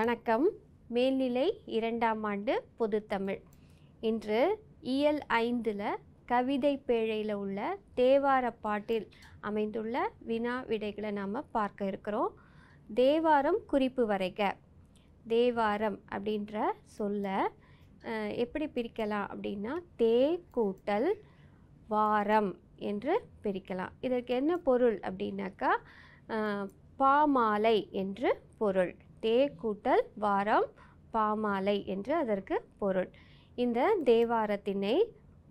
வணக்கம் மேல்நிலை இரண்டாம் ஆண்டு பொதுத்தமிழ் இன்று இயல் ஐந்தில் கவிதை பேழையில் உள்ள தேவார பாட்டில் அமைந்துள்ள வினா விடைகளை நாம் பார்க்க இருக்கிறோம் தேவாரம் குறிப்பு வரைக தேவாரம் அப்படின்ற சொல்ல எப்படி பிரிக்கலாம் அப்படின்னா தே கூட்டல் வாரம் என்று பிரிக்கலாம் இதற்கு என்ன பொருள் அப்படின்னாக்கா பாமாலை என்று பொருள் தே கூட்டல் வாரம் பாமாலை என்று அதற்கு பொருள் இந்த தேவாரத்தினை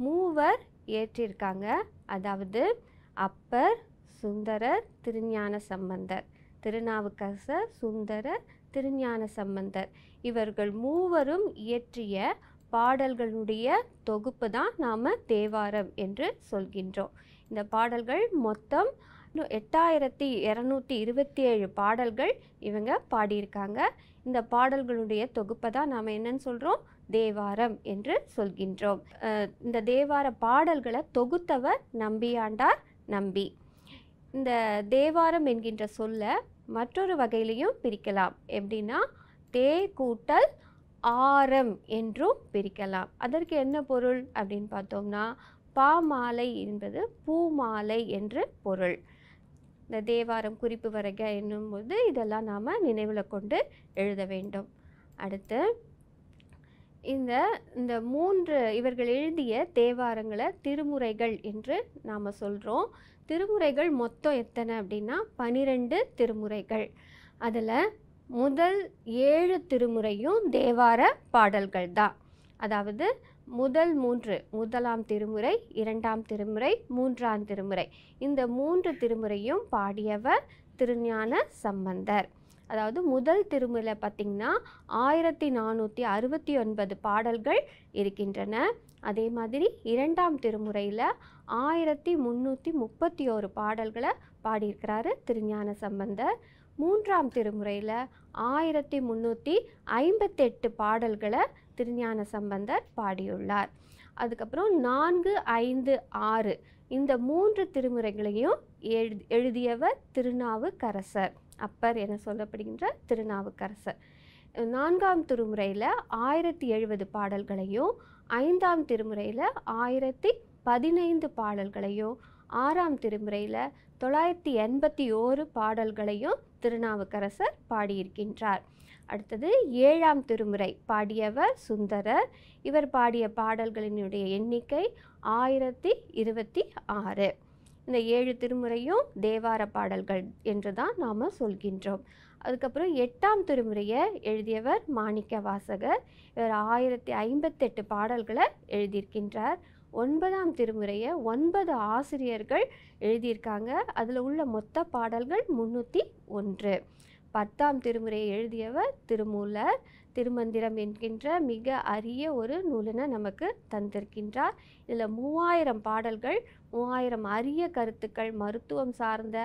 மூவர் ஏற்றிருக்காங்க அதாவது அப்பர் சுந்தரர் திருஞான சம்பந்தர் திருநாவுக்கரசர் சுந்தரர் திருஞான சம்பந்தர் இவர்கள் மூவரும் இயற்றிய பாடல்களுடைய தொகுப்பு தான் நாம் தேவாரம் என்று சொல்கின்றோம் இந்த பாடல்கள் மொத்தம் இன்னும் எட்டாயிரத்தி இரநூத்தி இருபத்தி ஏழு பாடல்கள் இவங்க பாடியிருக்காங்க இந்த பாடல்களுடைய தொகுப்பை தான் நாம் என்னன்னு சொல்கிறோம் தேவாரம் என்று சொல்கின்றோம் இந்த தேவார பாடல்களை தொகுத்தவர் நம்பியாண்டார் நம்பி இந்த தேவாரம் என்கின்ற சொல்ல மற்றொரு வகையிலையும் பிரிக்கலாம் எப்படின்னா தே கூட்டல் ஆரம் என்றும் பிரிக்கலாம் அதற்கு என்ன பொருள் அப்படின்னு பார்த்தோம்னா பாமாலை என்பது பூமாலை என்று பொருள் இந்த தேவாரம் குறிப்பு வரைக என்னும்போது இதெல்லாம் நாம் நினைவில் கொண்டு எழுத வேண்டும் அடுத்து இந்த இந்த மூன்று இவர்கள் எழுதிய தேவாரங்களை திருமுறைகள் என்று நாம் சொல்கிறோம் திருமுறைகள் மொத்தம் எத்தனை அப்படின்னா பனிரெண்டு திருமுறைகள் அதில் முதல் ஏழு திருமுறையும் தேவார பாடல்கள் தான் அதாவது முதல் மூன்று முதலாம் திருமுறை இரண்டாம் திருமுறை மூன்றாம் திருமுறை இந்த மூன்று திருமுறையும் பாடியவர் திருஞான சம்பந்தர் அதாவது முதல் திருமுறையில் பார்த்திங்கன்னா ஆயிரத்தி நானூற்றி அறுபத்தி ஒன்பது பாடல்கள் இருக்கின்றன அதே மாதிரி இரண்டாம் திருமுறையில் ஆயிரத்தி முந்நூற்றி முப்பத்தி ஓரு பாடல்களை பாடியிருக்கிறாரு திருஞான சம்பந்தர் மூன்றாம் திருமுறையில் ஆயிரத்தி முந்நூற்றி ஐம்பத்தெட்டு பாடல்களை திருஞான சம்பந்தர் பாடியுள்ளார் அதுக்கப்புறம் நான்கு ஐந்து ஆறு இந்த மூன்று திருமுறைகளையும் எழு எழுதியவர் திருநாவுக்கரசர் அப்பர் என சொல்லப்படுகின்ற திருநாவுக்கரசர் நான்காம் திருமுறையில் ஆயிரத்தி எழுபது பாடல்களையும் ஐந்தாம் திருமுறையில் ஆயிரத்தி பதினைந்து பாடல்களையும் ஆறாம் திருமுறையில் தொள்ளாயிரத்தி எண்பத்தி ஓரு பாடல்களையும் திருநாவுக்கரசர் பாடியிருக்கின்றார் அடுத்தது ஏழாம் திருமுறை பாடியவர் சுந்தரர் இவர் பாடிய பாடல்களினுடைய எண்ணிக்கை ஆயிரத்தி இருபத்தி ஆறு இந்த ஏழு திருமுறையும் தேவார பாடல்கள் என்று தான் நாம் சொல்கின்றோம் அதுக்கப்புறம் எட்டாம் திருமுறையை எழுதியவர் மாணிக்க வாசகர் இவர் ஆயிரத்தி ஐம்பத்தெட்டு பாடல்களை எழுதியிருக்கின்றார் ஒன்பதாம் திருமுறையை ஒன்பது ஆசிரியர்கள் எழுதியிருக்காங்க அதில் உள்ள மொத்த பாடல்கள் முந்நூற்றி ஒன்று பத்தாம் திருமுறையை எழுதியவர் திருமூலர் திருமந்திரம் என்கின்ற மிக அரிய ஒரு நூலினை நமக்கு தந்திருக்கின்றார் இதில் மூவாயிரம் பாடல்கள் மூவாயிரம் அரிய கருத்துக்கள் மருத்துவம் சார்ந்த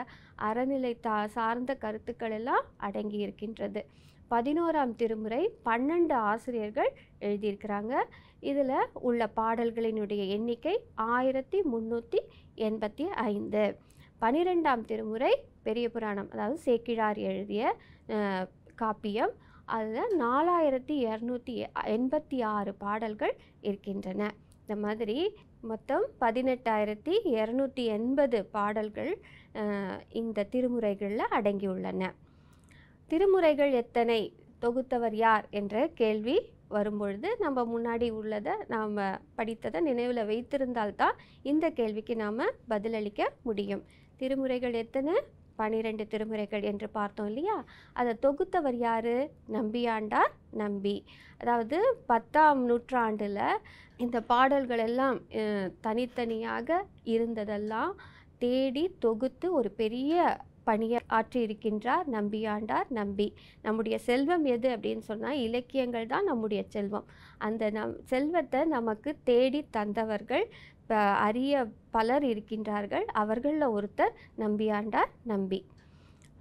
அறநிலை தா சார்ந்த கருத்துக்கள் எல்லாம் அடங்கி இருக்கின்றது பதினோராம் திருமுறை பன்னெண்டு ஆசிரியர்கள் எழுதியிருக்கிறாங்க இதில் உள்ள பாடல்களினுடைய எண்ணிக்கை ஆயிரத்தி முந்நூற்றி எண்பத்தி ஐந்து பனிரெண்டாம் திருமுறை பெரிய புராணம் அதாவது சேக்கிழார் எழுதிய காப்பியம் அதில் நாலாயிரத்தி இரநூத்தி எண்பத்தி ஆறு பாடல்கள் இருக்கின்றன இந்த மாதிரி மொத்தம் பதினெட்டாயிரத்தி இரநூத்தி எண்பது பாடல்கள் இந்த திருமுறைகளில் அடங்கியுள்ளன திருமுறைகள் எத்தனை தொகுத்தவர் யார் என்ற கேள்வி வரும்பொழுது நம்ம முன்னாடி உள்ளதை நாம் படித்ததை நினைவில் வைத்திருந்தால்தான் இந்த கேள்விக்கு நாம் பதிலளிக்க முடியும் திருமுறைகள் எத்தனை பனிரெண்டு திருமுறைகள் என்று பார்த்தோம் இல்லையா அதை தொகுத்தவர் யார் நம்பியாண்டார் நம்பி அதாவது பத்தாம் நூற்றாண்டில் இந்த பாடல்கள் எல்லாம் தனித்தனியாக இருந்ததெல்லாம் தேடி தொகுத்து ஒரு பெரிய பணியை ஆற்றியிருக்கின்றார் நம்பியாண்டார் நம்பி நம்முடைய செல்வம் எது அப்படின்னு சொன்னால் இலக்கியங்கள் தான் நம்முடைய செல்வம் அந்த நம் செல்வத்தை நமக்கு தேடி தந்தவர்கள் அரிய பலர் இருக்கின்றார்கள் அவர்களில் ஒருத்தர் நம்பியாண்டார் நம்பி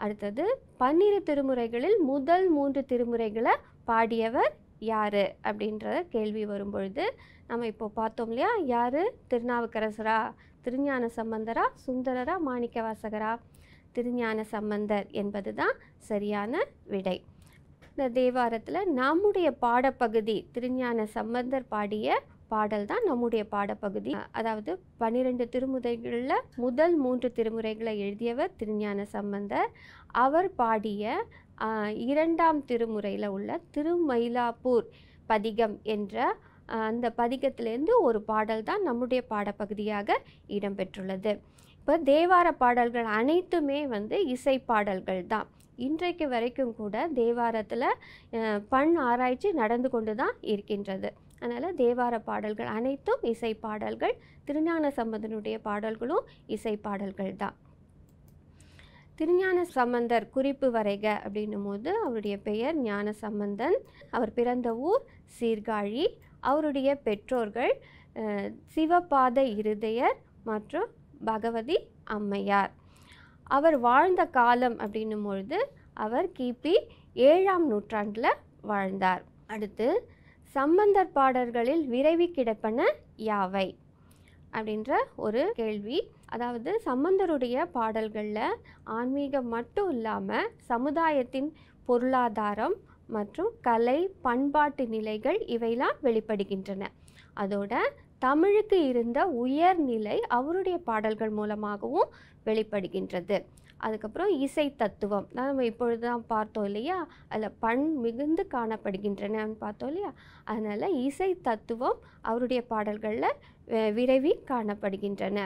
அடுத்தது பன்னிரு திருமுறைகளில் முதல் மூன்று திருமுறைகளை பாடியவர் யார் அப்படின்ற கேள்வி வரும்பொழுது நம்ம இப்போ பார்த்தோம் இல்லையா யார் திருநாவுக்கரசரா திருஞான சம்பந்தரா சுந்தரரா மாணிக்கவாசகரா திருஞான சம்பந்தர் என்பது தான் சரியான விடை இந்த தேவாரத்தில் நம்முடைய பாடப்பகுதி திருஞான சம்பந்தர் பாடிய பாடல் தான் நம்முடைய பாடப்பகுதி அதாவது பன்னிரெண்டு திருமுறைகளில் முதல் மூன்று திருமுறைகளை எழுதியவர் திருஞான சம்பந்தர் அவர் பாடிய இரண்டாம் திருமுறையில் உள்ள திருமயிலாப்பூர் பதிகம் என்ற அந்த பதிகத்திலேருந்து ஒரு பாடல் தான் நம்முடைய பாடப்பகுதியாக இடம்பெற்றுள்ளது இப்போ தேவார பாடல்கள் அனைத்துமே வந்து இசை பாடல்கள் தான் இன்றைக்கு வரைக்கும் கூட தேவாரத்தில் பண் ஆராய்ச்சி நடந்து கொண்டு தான் இருக்கின்றது அதனால் தேவார பாடல்கள் அனைத்தும் இசை பாடல்கள் திருஞான சம்பந்தனுடைய பாடல்களும் இசை பாடல்கள் தான் திருஞான சம்பந்தர் குறிப்பு வரைக அப்படின்னும் போது அவருடைய பெயர் ஞான சம்பந்தன் அவர் பிறந்த ஊர் சீர்காழி அவருடைய பெற்றோர்கள் சிவபாத இருதயர் மற்றும் பகவதி அம்மையார் அவர் வாழ்ந்த காலம் அப்படின்னும் பொழுது அவர் கிபி ஏழாம் நூற்றாண்டில் வாழ்ந்தார் அடுத்து சம்பந்தர் பாடல்களில் விரைவி கிடப்பன யாவை அப்படின்ற ஒரு கேள்வி அதாவது சம்பந்தருடைய பாடல்களில் ஆன்மீகம் மட்டும் இல்லாமல் சமுதாயத்தின் பொருளாதாரம் மற்றும் கலை பண்பாட்டு நிலைகள் இவையெல்லாம் வெளிப்படுகின்றன அதோட தமிழுக்கு இருந்த உயர்நிலை அவருடைய பாடல்கள் மூலமாகவும் வெளிப்படுகின்றது அதுக்கப்புறம் இசை தத்துவம் நம்ம இப்பொழுது தான் பார்த்தோம் இல்லையா அதில் பண் மிகுந்து காணப்படுகின்றன பார்த்தோம் இல்லையா அதனால் இசை தத்துவம் அவருடைய பாடல்களில் விரைவி காணப்படுகின்றன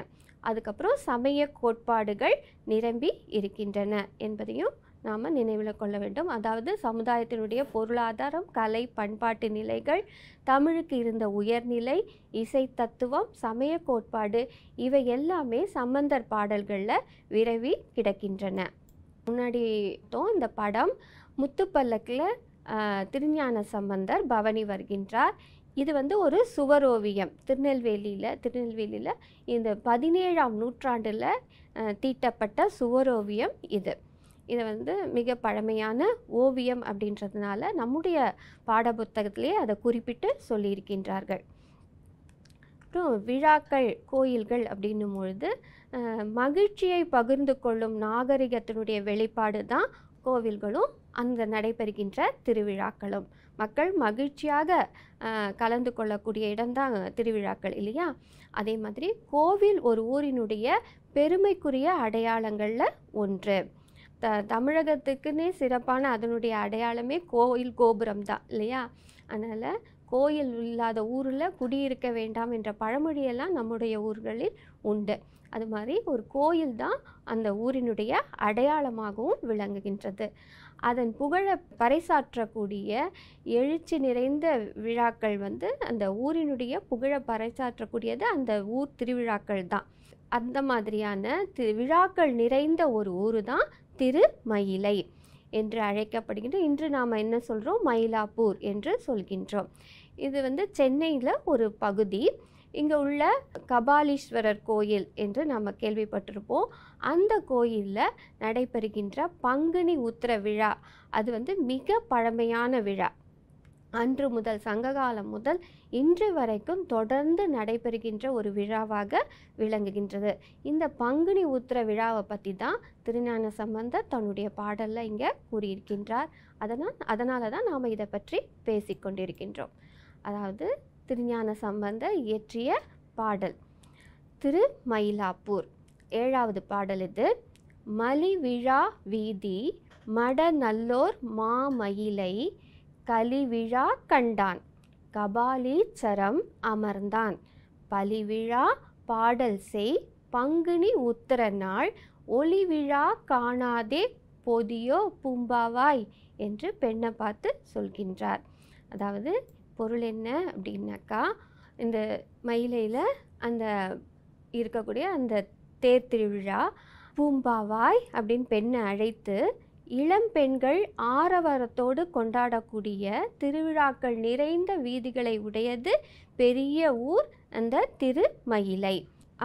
அதுக்கப்புறம் சமய கோட்பாடுகள் நிரம்பி இருக்கின்றன என்பதையும் நாம் நினைவில் கொள்ள வேண்டும் அதாவது சமுதாயத்தினுடைய பொருளாதாரம் கலை பண்பாட்டு நிலைகள் தமிழுக்கு இருந்த உயர்நிலை இசை தத்துவம் சமய கோட்பாடு இவை எல்லாமே சம்பந்தர் பாடல்களில் விரைவி கிடக்கின்றன முன்னாடித்தோம் இந்த படம் முத்துப்பல்லக்கில் திருஞான சம்பந்தர் பவனி வருகின்றார் இது வந்து ஒரு சுவரோவியம் திருநெல்வேலியில் திருநெல்வேலியில் இந்த பதினேழாம் நூற்றாண்டில் தீட்டப்பட்ட சுவரோவியம் இது இது வந்து மிக பழமையான ஓவியம் அப்படின்றதுனால நம்முடைய பாட புத்தகத்திலேயே அதை குறிப்பிட்டு சொல்லியிருக்கின்றார்கள் அப்புறம் விழாக்கள் கோயில்கள் அப்படின்னும் பொழுது மகிழ்ச்சியை பகிர்ந்து கொள்ளும் நாகரிகத்தினுடைய வெளிப்பாடு தான் கோவில்களும் அங்கு நடைபெறுகின்ற திருவிழாக்களும் மக்கள் மகிழ்ச்சியாக கலந்து கொள்ளக்கூடிய இடம்தான் திருவிழாக்கள் இல்லையா அதே மாதிரி கோவில் ஒரு ஊரினுடைய பெருமைக்குரிய அடையாளங்களில் ஒன்று த தமிழகத்துக்குன்னே சிறப்பான அதனுடைய அடையாளமே கோயில் கோபுரம் தான் இல்லையா அதனால் கோயில் இல்லாத ஊரில் குடியிருக்க வேண்டாம் என்ற பழமொழியெல்லாம் நம்முடைய ஊர்களில் உண்டு அது மாதிரி ஒரு கோயில் தான் அந்த ஊரினுடைய அடையாளமாகவும் விளங்குகின்றது அதன் புகழை பறைசாற்றக்கூடிய எழுச்சி நிறைந்த விழாக்கள் வந்து அந்த ஊரினுடைய புகழை பறைசாற்றக்கூடியது அந்த ஊர் திருவிழாக்கள் தான் அந்த மாதிரியான விழாக்கள் நிறைந்த ஒரு ஊர் தான் திருமயிலை என்று அழைக்கப்படுகின்ற இன்று நாம் என்ன சொல்கிறோம் மயிலாப்பூர் என்று சொல்கின்றோம் இது வந்து சென்னையில் ஒரு பகுதி இங்கே உள்ள கபாலீஸ்வரர் கோயில் என்று நம்ம கேள்விப்பட்டிருப்போம் அந்த கோயிலில் நடைபெறுகின்ற பங்குனி உத்திர விழா அது வந்து மிக பழமையான விழா அன்று முதல் சங்ககாலம் முதல் இன்று வரைக்கும் தொடர்ந்து நடைபெறுகின்ற ஒரு விழாவாக விளங்குகின்றது இந்த பங்குனி உத்திர விழாவை பற்றி தான் திருஞான சம்பந்த தன்னுடைய பாடலில் இங்கே கூறியிருக்கின்றார் அதனால் அதனால தான் நாம் இதை பற்றி பேசிக்கொண்டிருக்கின்றோம் அதாவது திருஞான சம்பந்த இயற்றிய பாடல் திரு மயிலாப்பூர் ஏழாவது பாடல் இது மலிவிழா வீதி மடநல்லோர் மாமயிலை கலிவிழா கண்டான் கபாலீச்சரம் அமர்ந்தான் பலிவிழா பாடல் செய் பங்குனி உத்தர நாள் ஒளிவிழா காணாதே பொதியோ பூம்பாவாய் என்று பெண்ணை பார்த்து சொல்கின்றார் அதாவது பொருள் என்ன அப்படின்னாக்கா இந்த மயிலையில் அந்த இருக்கக்கூடிய அந்த தேர் திருவிழா பூம்பாவாய் அப்படின்னு பெண்ணை அழைத்து இளம் பெண்கள் ஆரவாரத்தோடு கொண்டாடக்கூடிய திருவிழாக்கள் நிறைந்த வீதிகளை உடையது பெரிய ஊர் அந்த திருமயிலை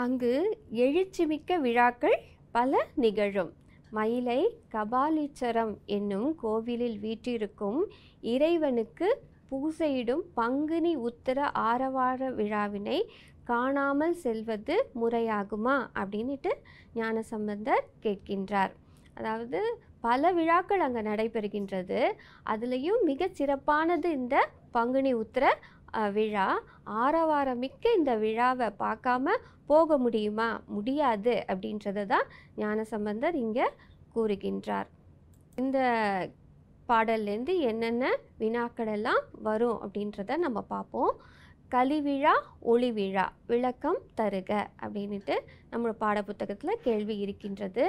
அங்கு எழுச்சிமிக்க விழாக்கள் பல நிகழும் மயிலை கபாலீச்சரம் என்னும் கோவிலில் வீற்றிருக்கும் இறைவனுக்கு பூசையிடும் பங்குனி உத்தர ஆரவார விழாவினை காணாமல் செல்வது முறையாகுமா அப்படின்ட்டு ஞானசம்பந்தர் கேட்கின்றார் அதாவது பல விழாக்கள் அங்கே நடைபெறுகின்றது அதுலேயும் மிகச்சிறப்பானது சிறப்பானது இந்த பங்குனி உத்திர விழா ஆரவாரம் மிக்க இந்த விழாவை பார்க்காம போக முடியுமா முடியாது அப்படின்றத தான் ஞானசம்பந்தர் இங்கே கூறுகின்றார் இந்த பாடல்லேருந்து என்னென்ன வினாக்கள் எல்லாம் வரும் அப்படின்றத நம்ம பார்ப்போம் கலிவிழா ஒளி விழா விளக்கம் தருக அப்படின்ட்டு நம்மளோட பாடப்புத்தகத்தில் கேள்வி இருக்கின்றது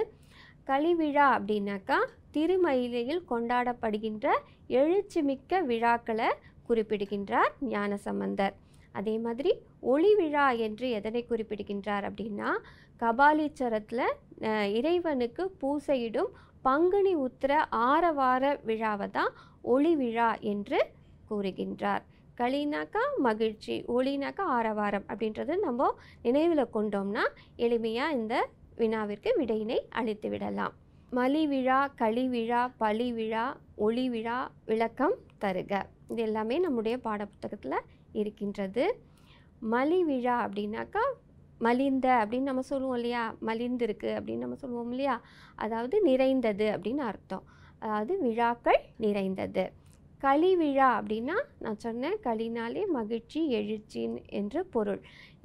கலிவிழா அப்படின்னாக்கா திருமயிலையில் கொண்டாடப்படுகின்ற எழுச்சிமிக்க விழாக்களை குறிப்பிடுகின்றார் ஞானசம்பந்தர் அதே மாதிரி ஒளி விழா என்று எதனை குறிப்பிடுகின்றார் அப்படின்னா கபாலீச்சரத்தில் இறைவனுக்கு பூசையிடும் பங்குனி உத்திர ஆரவார விழாவை தான் ஒளி விழா என்று கூறுகின்றார் களினாக்கா மகிழ்ச்சி ஒளினாக்கா ஆரவாரம் அப்படின்றத நம்ம நினைவில் கொண்டோம்னா எளிமையாக இந்த வினாவிற்கு விடையினை அளித்து விடலாம் மலி விழா களி விழா பழி விழா ஒளி விழா விளக்கம் தருக இது எல்லாமே நம்முடைய பாடப்புத்தகத்தில் இருக்கின்றது மலி விழா அப்படின்னாக்கா மலிந்த அப்படின்னு நம்ம சொல்லுவோம் இல்லையா மலிந்திருக்கு அப்படின்னு நம்ம சொல்லுவோம் இல்லையா அதாவது நிறைந்தது அப்படின்னு அர்த்தம் அதாவது விழாக்கள் நிறைந்தது களி விழா அப்படின்னா நான் சொன்னேன் களினாலே மகிழ்ச்சி எழுச்சி என்ற பொருள்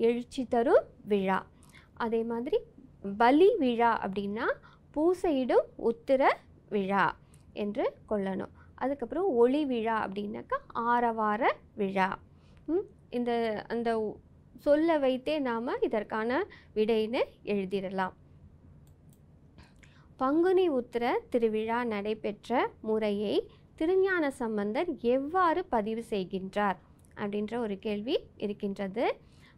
எழுச்சி தரும் விழா அதே மாதிரி பலி விழா அப்படின்னா பூசையிடும் உத்திர விழா என்று கொள்ளணும் அதுக்கப்புறம் ஒளி விழா அப்படின்னாக்கா ஆரவார விழா இந்த அந்த சொல்ல வைத்தே நாம் இதற்கான விடைன்னு எழுதிடலாம் பங்குனி உத்திர திருவிழா நடைபெற்ற முறையை திருஞான சம்பந்தர் எவ்வாறு பதிவு செய்கின்றார் அப்படின்ற ஒரு கேள்வி இருக்கின்றது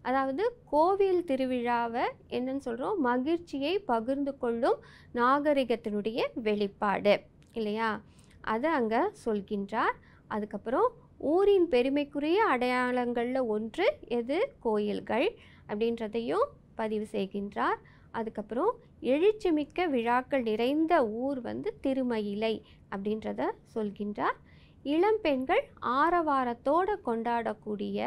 அதாவது கோவில் திருவிழாவை என்னன்னு சொல்கிறோம் மகிழ்ச்சியை பகிர்ந்து கொள்ளும் நாகரிகத்தினுடைய வெளிப்பாடு இல்லையா அதை அங்கே சொல்கின்றார் அதுக்கப்புறம் ஊரின் பெருமைக்குரிய அடையாளங்களில் ஒன்று எது கோயில்கள் அப்படின்றதையும் பதிவு செய்கின்றார் அதுக்கப்புறம் எழுச்சிமிக்க விழாக்கள் நிறைந்த ஊர் வந்து திருமயிலை அப்படின்றத சொல்கின்றார் இளம் பெண்கள் ஆரவாரத்தோடு கொண்டாடக்கூடிய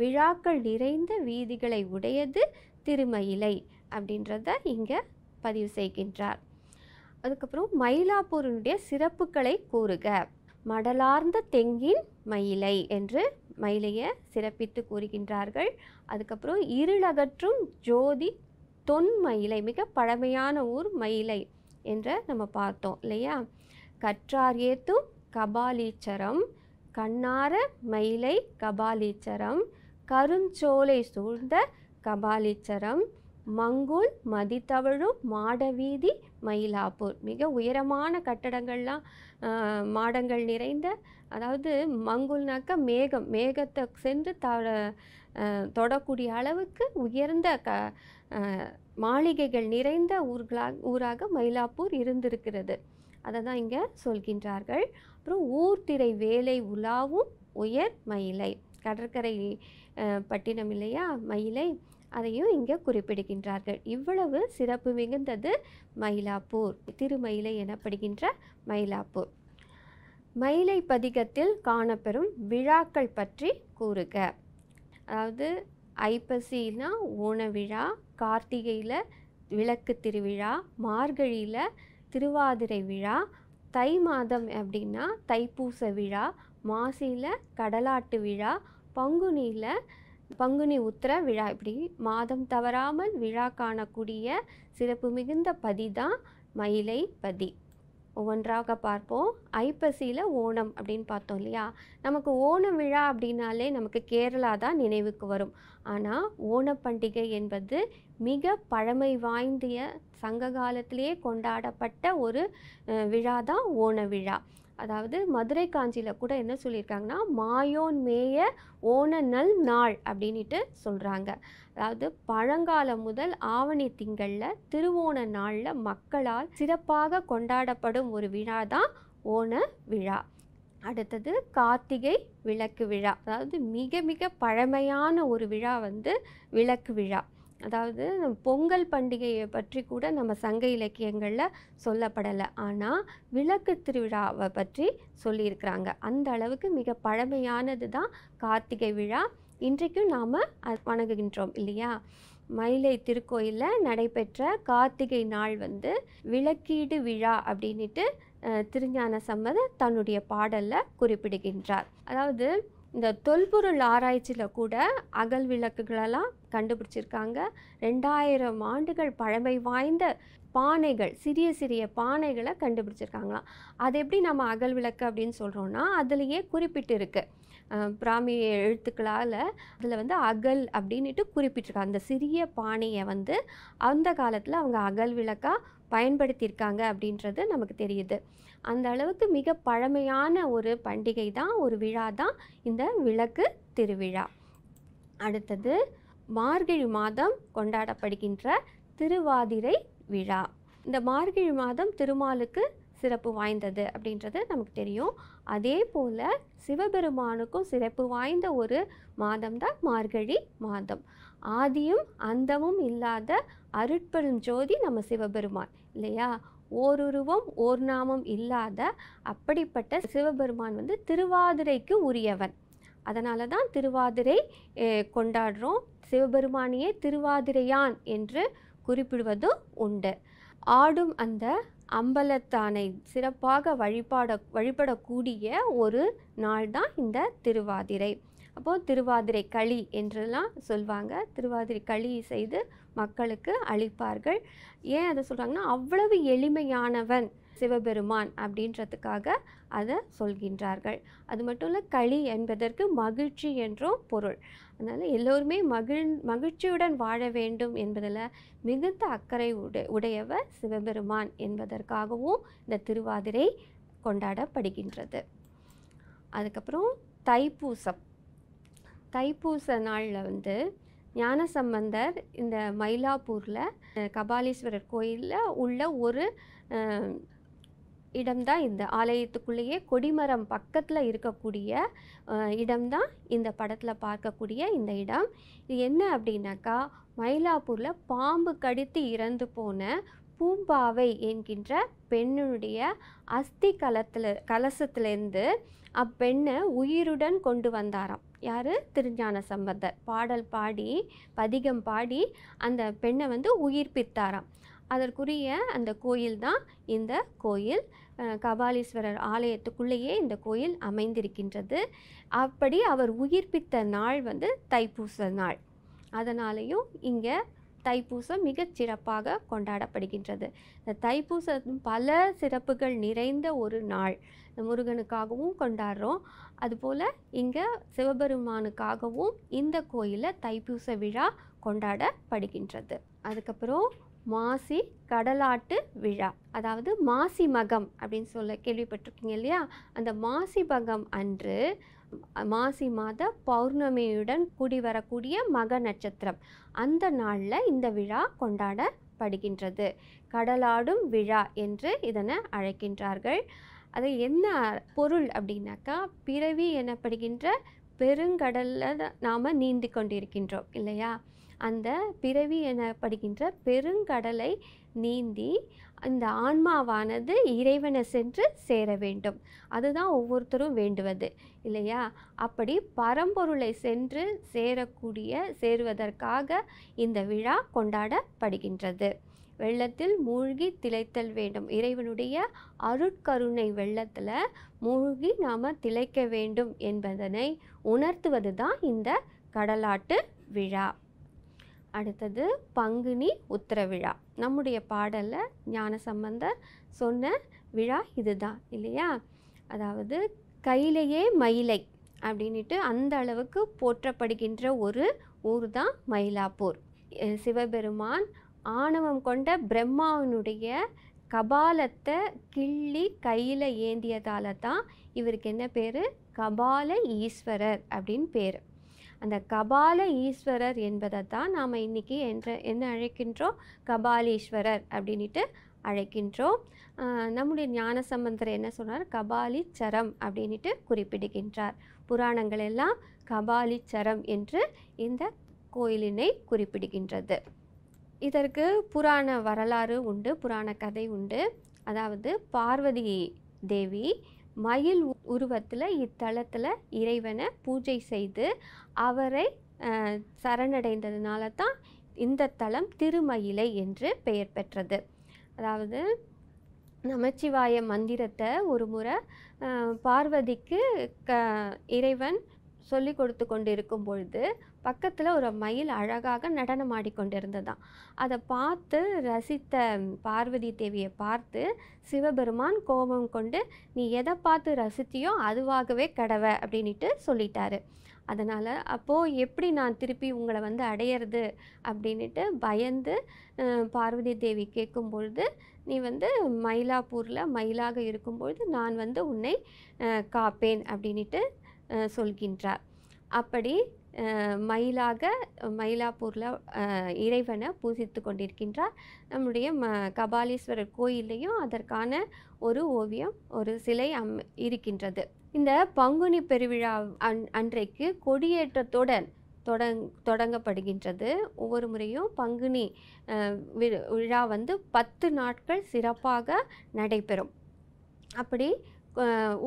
விழாக்கள் நிறைந்த வீதிகளை உடையது திருமயிலை அப்படின்றத இங்கே பதிவு செய்கின்றார் அதுக்கப்புறம் மயிலாப்பூரினுடைய சிறப்புகளை கூறுக மடலார்ந்த தெங்கின் மயிலை என்று மயிலையை சிறப்பித்து கூறுகின்றார்கள் அதுக்கப்புறம் இருளகற்றும் ஜோதி தொன் மயிலை மிக பழமையான ஊர் மயிலை என்ற நம்ம பார்த்தோம் இல்லையா கற்றார் ஏத்தும் கபாலீச்சரம் கண்ணார மயிலை கபாலீச்சரம் கருஞ்சோலை சூழ்ந்த கபாலீச்சரம் மங்குல் மதித்தவழும் மாடவீதி மயிலாப்பூர் மிக உயரமான கட்டடங்கள்லாம் மாடங்கள் நிறைந்த அதாவது மங்குல்னாக்க மேகம் மேகத்தை சென்று த தொடக்கூடிய அளவுக்கு உயர்ந்த க மாளிகைகள் நிறைந்த ஊர்களாக ஊராக மயிலாப்பூர் இருந்திருக்கிறது அதை தான் இங்கே சொல்கின்றார்கள் அப்புறம் ஊர்திரை வேலை உலாவும் உயர் மயிலை கடற்கரை பட்டினம் இல்லையா மயிலை அதையும் இங்கே குறிப்பிடுகின்றார்கள் இவ்வளவு சிறப்பு மிகுந்தது மயிலாப்பூர் திருமயிலை எனப்படுகின்ற மயிலாப்பூர் மயிலை பதிகத்தில் காணப்பெறும் விழாக்கள் பற்றி கூறுக அதாவது ஐப்பசினா ஓண விழா கார்த்திகையில் விளக்கு திருவிழா மார்கழியில் திருவாதிரை விழா தை மாதம் அப்படின்னா தைப்பூச விழா மாசியில் கடலாட்டு விழா பங்குனியில் பங்குனி உத்திர விழா இப்படி மாதம் தவறாமல் விழா காணக்கூடிய சிறப்பு மிகுந்த பதி தான் மயிலை பதி ஒவ்வொன்றாக பார்ப்போம் ஐப்பசியில் ஓணம் அப்படின்னு பார்த்தோம் இல்லையா நமக்கு ஓண விழா அப்படின்னாலே நமக்கு கேரளா தான் நினைவுக்கு வரும் ஆனால் ஓண பண்டிகை என்பது மிக பழமை வாய்ந்திய சங்க காலத்திலேயே கொண்டாடப்பட்ட ஒரு விழா தான் ஓண விழா அதாவது மதுரை காஞ்சியில் கூட என்ன சொல்லியிருக்காங்கன்னா மாயோன் மேய ஓன நல் நாள் அப்படின்ட்டு சொல்கிறாங்க அதாவது பழங்காலம் முதல் ஆவணி திங்களில் திருவோண நாளில் மக்களால் சிறப்பாக கொண்டாடப்படும் ஒரு விழா தான் ஓண விழா அடுத்தது கார்த்திகை விளக்கு விழா அதாவது மிக மிக பழமையான ஒரு விழா வந்து விளக்கு விழா அதாவது பொங்கல் பண்டிகையை பற்றி கூட நம்ம சங்க இலக்கியங்களில் சொல்லப்படலை ஆனால் விளக்கு திருவிழாவை பற்றி சொல்லியிருக்கிறாங்க அந்த அளவுக்கு மிக பழமையானது தான் கார்த்திகை விழா இன்றைக்கும் நாம் வணங்குகின்றோம் இல்லையா மயிலை திருக்கோயிலில் நடைபெற்ற கார்த்திகை நாள் வந்து விளக்கீடு விழா அப்படின்ட்டு திருஞான சம்மத தன்னுடைய பாடலில் குறிப்பிடுகின்றார் அதாவது இந்த தொல்பொருள் ஆராய்ச்சியில் கூட அகல் விளக்குகளெல்லாம் கண்டுபிடிச்சிருக்காங்க ரெண்டாயிரம் ஆண்டுகள் பழமை வாய்ந்த பானைகள் சிறிய சிறிய பானைகளை கண்டுபிடிச்சிருக்காங்களாம் அது எப்படி நம்ம அகல் விளக்கு அப்படின்னு சொல்கிறோன்னா அதுலேயே குறிப்பிட்டு இருக்குது பிராமி எழுத்துக்களால் அதில் வந்து அகல் அப்படின்ட்டு குறிப்பிட்டிருக்காங்க அந்த சிறிய பானையை வந்து அந்த காலத்தில் அவங்க அகல் விளக்காக பயன்படுத்தியிருக்காங்க அப்படின்றது நமக்கு தெரியுது அந்த அளவுக்கு மிக பழமையான ஒரு பண்டிகை தான் ஒரு விழா தான் இந்த விளக்கு திருவிழா அடுத்தது மார்கழி மாதம் கொண்டாடப்படுகின்ற திருவாதிரை விழா இந்த மார்கழி மாதம் திருமாலுக்கு சிறப்பு வாய்ந்தது அப்படின்றது நமக்கு தெரியும் அதே போல் சிவபெருமானுக்கும் சிறப்பு வாய்ந்த ஒரு மாதம் தான் மார்கழி மாதம் ஆதியும் அந்தமும் இல்லாத அருட்பெரும் ஜோதி நம்ம சிவபெருமான் இல்லையா ஓருருவம் ஓர் நாமம் இல்லாத அப்படிப்பட்ட சிவபெருமான் வந்து திருவாதிரைக்கு உரியவன் அதனால தான் திருவாதிரை கொண்டாடுறோம் சிவபெருமானையே திருவாதிரையான் என்று குறிப்பிடுவதும் உண்டு ஆடும் அந்த அம்பலத்தானை சிறப்பாக வழிபாட வழிபடக்கூடிய ஒரு நாள் தான் இந்த திருவாதிரை அப்போது திருவாதிரை களி என்றெல்லாம் சொல்லுவாங்க திருவாதிரை களி செய்து மக்களுக்கு அளிப்பார்கள் ஏன் அதை சொல்கிறாங்கன்னா அவ்வளவு எளிமையானவன் சிவபெருமான் அப்படின்றதுக்காக அதை சொல்கின்றார்கள் அது மட்டும் இல்லை களி என்பதற்கு மகிழ்ச்சி என்றும் பொருள் அதனால் எல்லோருமே மகிழ் மகிழ்ச்சியுடன் வாழ வேண்டும் என்பதில் மிகுந்த அக்கறை உடை உடையவர் சிவபெருமான் என்பதற்காகவும் இந்த திருவாதிரை கொண்டாடப்படுகின்றது அதுக்கப்புறம் தைப்பூசம் தைப்பூச நாளில் வந்து ஞானசம்பந்தர் இந்த மயிலாப்பூரில் கபாலீஸ்வரர் கோயிலில் உள்ள ஒரு இடம்தான் இந்த ஆலயத்துக்குள்ளேயே கொடிமரம் பக்கத்தில் இருக்கக்கூடிய இடம்தான் இந்த படத்தில் பார்க்கக்கூடிய இந்த இடம் இது என்ன அப்படின்னாக்கா மயிலாப்பூரில் பாம்பு கடித்து இறந்து போன பூம்பாவை என்கின்ற பெண்ணுடைய அஸ்தி கலத்தில் கலசத்துலேருந்து அப்பெண்ணை உயிருடன் கொண்டு வந்தாராம் யார் திருஞான சம்பந்தர் பாடல் பாடி பதிகம் பாடி அந்த பெண்ணை வந்து உயிர்ப்பித்தாராம் அதற்குரிய அந்த கோயில் தான் இந்த கோயில் கபாலீஸ்வரர் ஆலயத்துக்குள்ளேயே இந்த கோயில் அமைந்திருக்கின்றது அப்படி அவர் உயிர்ப்பித்த நாள் வந்து தைப்பூச நாள் அதனாலேயும் இங்கே தைப்பூசம் மிகச் சிறப்பாக கொண்டாடப்படுகின்றது இந்த தைப்பூசம் பல சிறப்புகள் நிறைந்த ஒரு நாள் முருகனுக்காகவும் கொண்டாடுறோம் அதுபோல் இங்கே சிவபெருமானுக்காகவும் இந்த கோயிலில் தைப்பூச விழா கொண்டாடப்படுகின்றது அதுக்கப்புறம் மாசி கடலாட்டு விழா அதாவது மாசி மகம் அப்படின்னு சொல்ல கேள்விப்பட்டிருக்கீங்க இல்லையா அந்த மாசி மகம் அன்று மாசி மாத பௌர்ணமியுடன் கூடி வரக்கூடிய மக நட்சத்திரம் அந்த நாளில் இந்த விழா கொண்டாடப்படுகின்றது கடலாடும் விழா என்று இதனை அழைக்கின்றார்கள் அது என்ன பொருள் அப்படின்னாக்கா பிறவி எனப்படுகின்ற பெருங்கடலில் நாம் நீந்தி கொண்டிருக்கின்றோம் இல்லையா அந்த பிறவி எனப்படுகின்ற பெருங்கடலை நீந்தி இந்த ஆன்மாவானது இறைவனை சென்று சேர வேண்டும் அதுதான் ஒவ்வொருத்தரும் வேண்டுவது இல்லையா அப்படி பரம்பொருளை சென்று சேரக்கூடிய சேருவதற்காக இந்த விழா கொண்டாடப்படுகின்றது வெள்ளத்தில் மூழ்கி திளைத்தல் வேண்டும் இறைவனுடைய அருட்கருணை வெள்ளத்தில் மூழ்கி நாம் திளைக்க வேண்டும் என்பதனை உணர்த்துவது தான் இந்த கடலாட்டு விழா அடுத்தது பங்குனி விழா நம்முடைய பாடலில் சம்பந்த சொன்ன விழா இதுதான் இல்லையா அதாவது கையிலேயே மயிலை அப்படின்ட்டு அந்த அளவுக்கு போற்றப்படுகின்ற ஒரு ஊர் தான் மயிலாப்பூர் சிவபெருமான் ஆணவம் கொண்ட பிரம்மாவினுடைய கபாலத்தை கிள்ளி கையில் ஏந்தியதால் தான் இவருக்கு என்ன பேர் கபால ஈஸ்வரர் அப்படின்னு பேர் அந்த கபால ஈஸ்வரர் என்பதை தான் நாம் இன்றைக்கி என்ற என்ன அழைக்கின்றோம் கபாலீஸ்வரர் அப்படின்ட்டு அழைக்கின்றோம் நம்முடைய ஞான சம்பந்தர் என்ன சொன்னார் கபாலிச்சரம் அப்படின்ட்டு குறிப்பிடுகின்றார் புராணங்கள் எல்லாம் கபாலிச்சரம் என்று இந்த கோயிலினை குறிப்பிடுகின்றது இதற்கு புராண வரலாறு உண்டு புராண கதை உண்டு அதாவது பார்வதி தேவி மயில் உருவத்தில் இத்தலத்தில் இறைவனை பூஜை செய்து அவரை சரணடைந்ததுனால தான் இந்த தலம் திருமயிலை என்று பெயர் பெற்றது அதாவது நமச்சிவாய மந்திரத்தை ஒரு முறை பார்வதிக்கு க இறைவன் சொல்லி கொடுத்து கொண்டிருக்கும் பொழுது பக்கத்தில் ஒரு மயில் அழகாக நடனம் ஆடிக்கொண்டிருந்ததாம் அதை பார்த்து ரசித்த பார்வதி தேவியை பார்த்து சிவபெருமான் கோபம் கொண்டு நீ எதை பார்த்து ரசித்தியோ அதுவாகவே கடவை அப்படின்ட்டு சொல்லிட்டாரு அதனால் அப்போது எப்படி நான் திருப்பி உங்களை வந்து அடையிறது அப்படின்ட்டு பயந்து பார்வதி தேவி கேட்கும் பொழுது நீ வந்து மயிலாப்பூரில் மயிலாக இருக்கும்பொழுது நான் வந்து உன்னை காப்பேன் அப்படின்ட்டு சொல்கின்றார் அப்படி மயிலாக மயிலாப்பூரில் இறைவனை பூசித்து கொண்டிருக்கின்றார் நம்முடைய ம கபாலீஸ்வரர் கோயிலையும் அதற்கான ஒரு ஓவியம் ஒரு சிலை அம் இருக்கின்றது இந்த பங்குனி பெருவிழா அன் அன்றைக்கு கொடியேற்றத்துடன் தொடங் தொடங்கப்படுகின்றது ஒவ்வொரு முறையும் பங்குனி விழா வந்து பத்து நாட்கள் சிறப்பாக நடைபெறும் அப்படி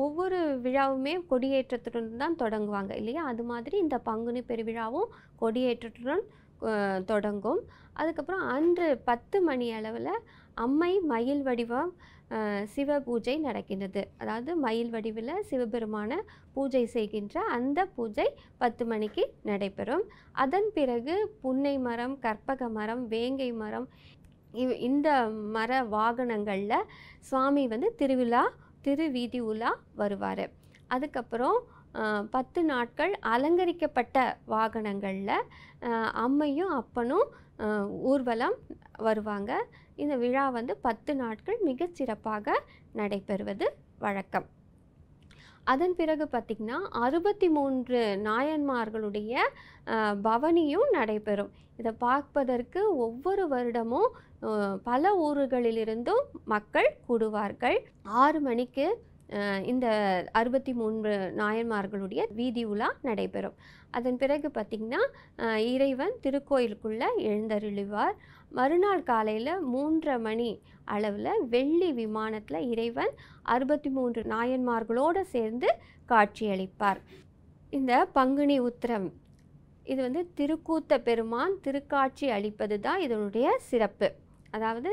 ஒவ்வொரு விழாவுமே கொடியேற்றத்துடன் தான் தொடங்குவாங்க இல்லையா அது மாதிரி இந்த பங்குனி பெருவிழாவும் கொடியேற்றத்துடன் தொடங்கும் அதுக்கப்புறம் அன்று பத்து மணி அளவில் அம்மை மயில் வடிவம் சிவ பூஜை நடக்கின்றது அதாவது மயில் வடிவில் சிவபெருமான பூஜை செய்கின்ற அந்த பூஜை பத்து மணிக்கு நடைபெறும் அதன் பிறகு புன்னை மரம் கற்பக மரம் வேங்கை மரம் இந்த மர வாகனங்களில் சுவாமி வந்து திருவிழா திரு வீதி உலா வருவார் அதுக்கப்புறம் பத்து நாட்கள் அலங்கரிக்கப்பட்ட வாகனங்களில் அம்மையும் அப்பனும் ஊர்வலம் வருவாங்க இந்த விழா வந்து பத்து நாட்கள் மிகச்சிறப்பாக நடைபெறுவது வழக்கம் அதன் பிறகு பார்த்திங்கன்னா அறுபத்தி மூன்று நாயன்மார்களுடைய பவனியும் நடைபெறும் இதை பார்ப்பதற்கு ஒவ்வொரு வருடமும் பல ஊர்களிலிருந்தும் மக்கள் கூடுவார்கள் ஆறு மணிக்கு இந்த அறுபத்தி மூன்று நாயன்மார்களுடைய வீதி உலா நடைபெறும் அதன் பிறகு பார்த்திங்கன்னா இறைவன் திருக்கோயிலுக்குள்ளே எழுந்தருளிவார் மறுநாள் காலையில் மூன்றரை மணி அளவில் வெள்ளி விமானத்தில் இறைவன் அறுபத்தி மூன்று நாயன்மார்களோடு சேர்ந்து காட்சியளிப்பார் இந்த பங்குனி உத்திரம் இது வந்து திருக்கூத்த பெருமான் திருக்காட்சி அளிப்பது தான் இதனுடைய சிறப்பு அதாவது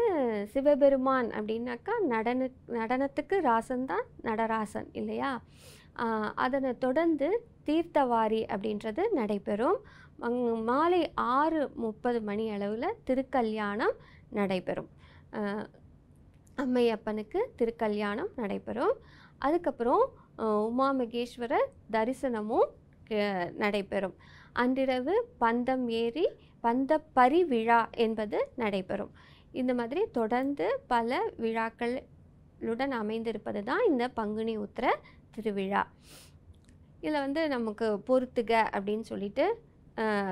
சிவபெருமான் அப்படின்னாக்கா நடன நடனத்துக்கு ராசன் தான் நடராசன் இல்லையா அதனை தொடர்ந்து தீர்த்தவாரி அப்படின்றது நடைபெறும் மாலை ஆறு முப்பது மணி அளவில் திருக்கல்யாணம் நடைபெறும் அம்மையப்பனுக்கு திருக்கல்யாணம் நடைபெறும் அதுக்கப்புறம் உமாமகேஸ்வரர் தரிசனமும் நடைபெறும் அன்றிரவு பந்தம் ஏறி பரி விழா என்பது நடைபெறும் இந்த மாதிரி தொடர்ந்து பல விழாக்களுடன் அமைந்திருப்பது தான் இந்த பங்குனி உத்திர திருவிழா இதில் வந்து நமக்கு பொறுத்துக அப்படின்னு சொல்லிட்டு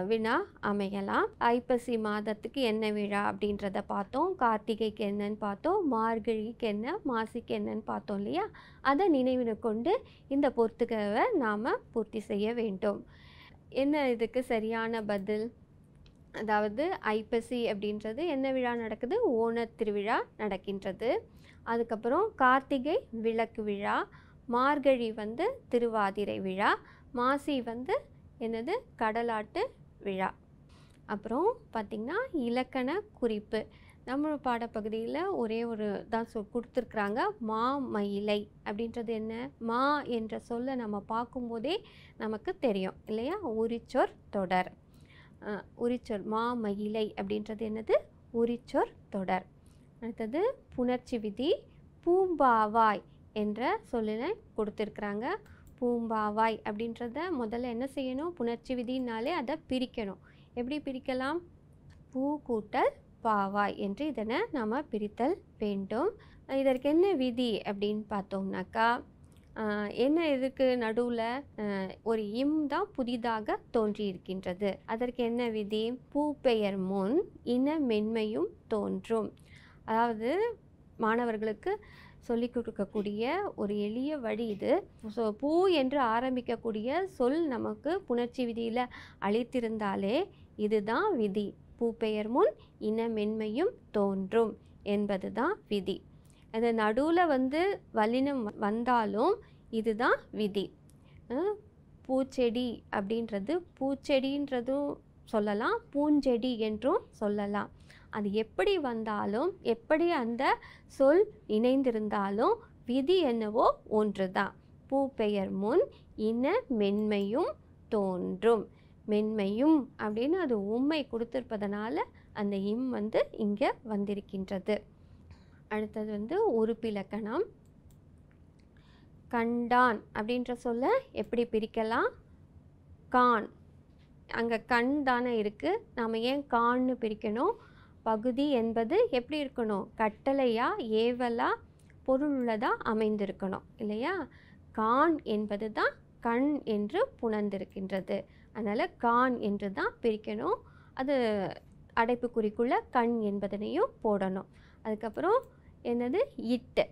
வினா அமையலாம் ஐப்பசி மாதத்துக்கு என்ன விழா அப்படின்றத பார்த்தோம் கார்த்திகைக்கு என்னன்னு பார்த்தோம் மார்கழிக்கு என்ன மாசிக்கு என்னன்னு பார்த்தோம் இல்லையா அதை நினைவில் கொண்டு இந்த பொறுத்துக்கவை நாம் பூர்த்தி செய்ய வேண்டும் என்ன இதுக்கு சரியான பதில் அதாவது ஐப்பசி அப்படின்றது என்ன விழா நடக்குது ஓண திருவிழா நடக்கின்றது அதுக்கப்புறம் கார்த்திகை விளக்கு விழா மார்கழி வந்து திருவாதிரை விழா மாசி வந்து என்னது கடலாட்டு விழா அப்புறம் பார்த்திங்கன்னா இலக்கண குறிப்பு நம்ம பாடப்பகுதியில் ஒரே ஒரு தான் சொல் கொடுத்துருக்குறாங்க மா மயிலை அப்படின்றது என்ன மா என்ற சொல்லை நம்ம பார்க்கும்போதே நமக்கு தெரியும் இல்லையா உரிச்சொர் தொடர் உரிச்சொர் மா மயிலை அப்படின்றது என்னது உரிச்சொர் தொடர் அடுத்தது புணர்ச்சி விதி பூம்பாவாய் என்ற சொல்லினை கொடுத்துருக்குறாங்க பூம்பாவாய் அப்படின்றத முதல்ல என்ன செய்யணும் புணர்ச்சி விதினாலே அதை பிரிக்கணும் எப்படி பிரிக்கலாம் பூ கூட்டல் பாவாய் என்று இதனை நாம் பிரித்தல் வேண்டும் இதற்கு என்ன விதி அப்படின்னு பார்த்தோம்னாக்கா என்ன இதுக்கு நடுவில் ஒரு இம் தான் புதிதாக தோன்றியிருக்கின்றது அதற்கு என்ன விதி பூ பெயர் முன் இன மென்மையும் தோன்றும் அதாவது மாணவர்களுக்கு சொல்லி கொடுக்கக்கூடிய ஒரு எளிய வழி இது ஸோ பூ என்று ஆரம்பிக்கக்கூடிய சொல் நமக்கு புணர்ச்சி விதியில் அளித்திருந்தாலே இதுதான் விதி பூ பெயர் முன் இனமென்மையும் தோன்றும் என்பது தான் விதி அந்த நடுவில் வந்து வலினம் வந்தாலும் இதுதான் விதி பூச்செடி அப்படின்றது பூச்செடின்றதும் சொல்லலாம் பூஞ்செடி என்றும் சொல்லலாம் அது எப்படி வந்தாலும் எப்படி அந்த சொல் இணைந்திருந்தாலும் விதி என்னவோ ஒன்று தான் பூ பெயர் முன் இன மென்மையும் தோன்றும் மென்மையும் அப்படின்னு அது உண்மை கொடுத்துருப்பதனால அந்த இம் வந்து இங்கே வந்திருக்கின்றது அடுத்தது வந்து உறுப்பிலக்கணம் கண்டான் அப்படின்ற சொல்ல எப்படி பிரிக்கலாம் கான் அங்கே கண் தானே இருக்குது நாம் ஏன் கான்னு பிரிக்கணும் பகுதி என்பது எப்படி இருக்கணும் கட்டளையாக ஏவலாக பொருளுள்ளதாக அமைந்திருக்கணும் இல்லையா கான் என்பது தான் கண் என்று புணர்ந்திருக்கின்றது அதனால் கான் என்று தான் பிரிக்கணும் அது அடைப்புக்குறிக்குள்ள கண் என்பதனையும் போடணும் அதுக்கப்புறம் என்னது இட்டு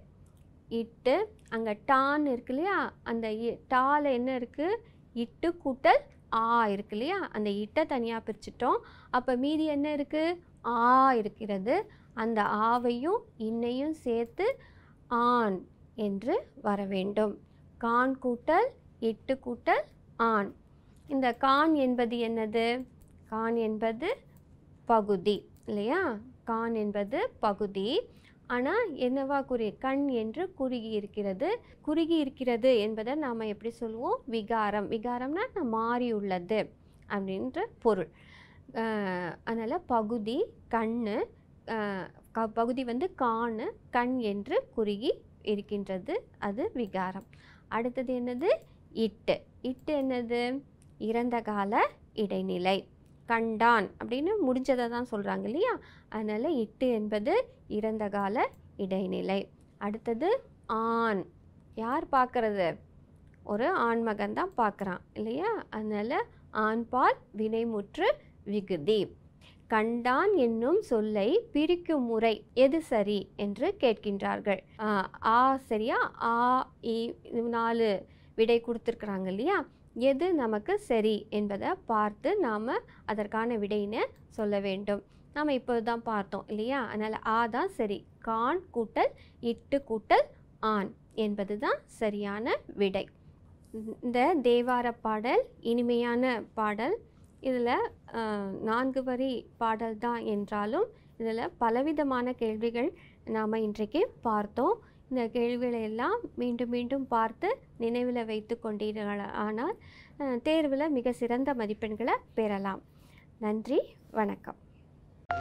இட்டு அங்கே டான் இருக்கு இல்லையா அந்த டாவில் என்ன இருக்குது இட்டு கூட்டல் ஆ இருக்கு இல்லையா அந்த இட்டை தனியாக பிரிச்சிட்டோம் அப்போ மீதி என்ன இருக்குது ஆ இருக்கிறது அந்த ஆவையும் இன்னையும் சேர்த்து ஆண் என்று வர வேண்டும் கான் கூட்டல் இட்டு கூட்டல் ஆண் இந்த கான் என்பது என்னது கான் என்பது பகுதி இல்லையா கான் என்பது பகுதி ஆனால் என்னவா குறி கண் என்று குறுகி இருக்கிறது குறுகி இருக்கிறது என்பதை நாம் எப்படி சொல்லுவோம் விகாரம் விகாரம்னா மாறி உள்ளது அப்படின்ற பொருள் அதனால் பகுதி கண் க பகுதி வந்து காணு கண் என்று குறுகி இருக்கின்றது அது விகாரம் அடுத்தது என்னது இட்டு இட்டு என்னது இறந்த கால இடைநிலை கண்டான் அப்படின்னு முடிஞ்சதை தான் சொல்கிறாங்க இல்லையா அதனால் இட்டு என்பது இறந்த கால இடைநிலை அடுத்தது ஆண் யார் பார்க்குறது ஒரு ஆண்மகன் தான் பார்க்குறான் இல்லையா அதனால் ஆண்பால் வினைமுற்று விகுதி கண்டான் என்னும் சொல்லை பிரிக்கும் முறை எது சரி என்று கேட்கின்றார்கள் ஆ சரியா ஆ இ நாலு விடை கொடுத்துருக்குறாங்க இல்லையா எது நமக்கு சரி என்பதை பார்த்து நாம் அதற்கான விடைன்னு சொல்ல வேண்டும் நாம் இப்போ தான் பார்த்தோம் இல்லையா அதனால் ஆ தான் சரி கான் கூட்டல் இட்டு கூட்டல் ஆண் என்பது தான் சரியான விடை இந்த தேவார பாடல் இனிமையான பாடல் இதில் நான்கு வரி பாடல் தான் என்றாலும் இதில் பலவிதமான கேள்விகள் நாம் இன்றைக்கு பார்த்தோம் இந்த கேள்விகளை எல்லாம் மீண்டும் மீண்டும் பார்த்து நினைவில் வைத்து கொண்டீர்கள் ஆனால் தேர்வில் மிக சிறந்த மதிப்பெண்களை பெறலாம் நன்றி வணக்கம்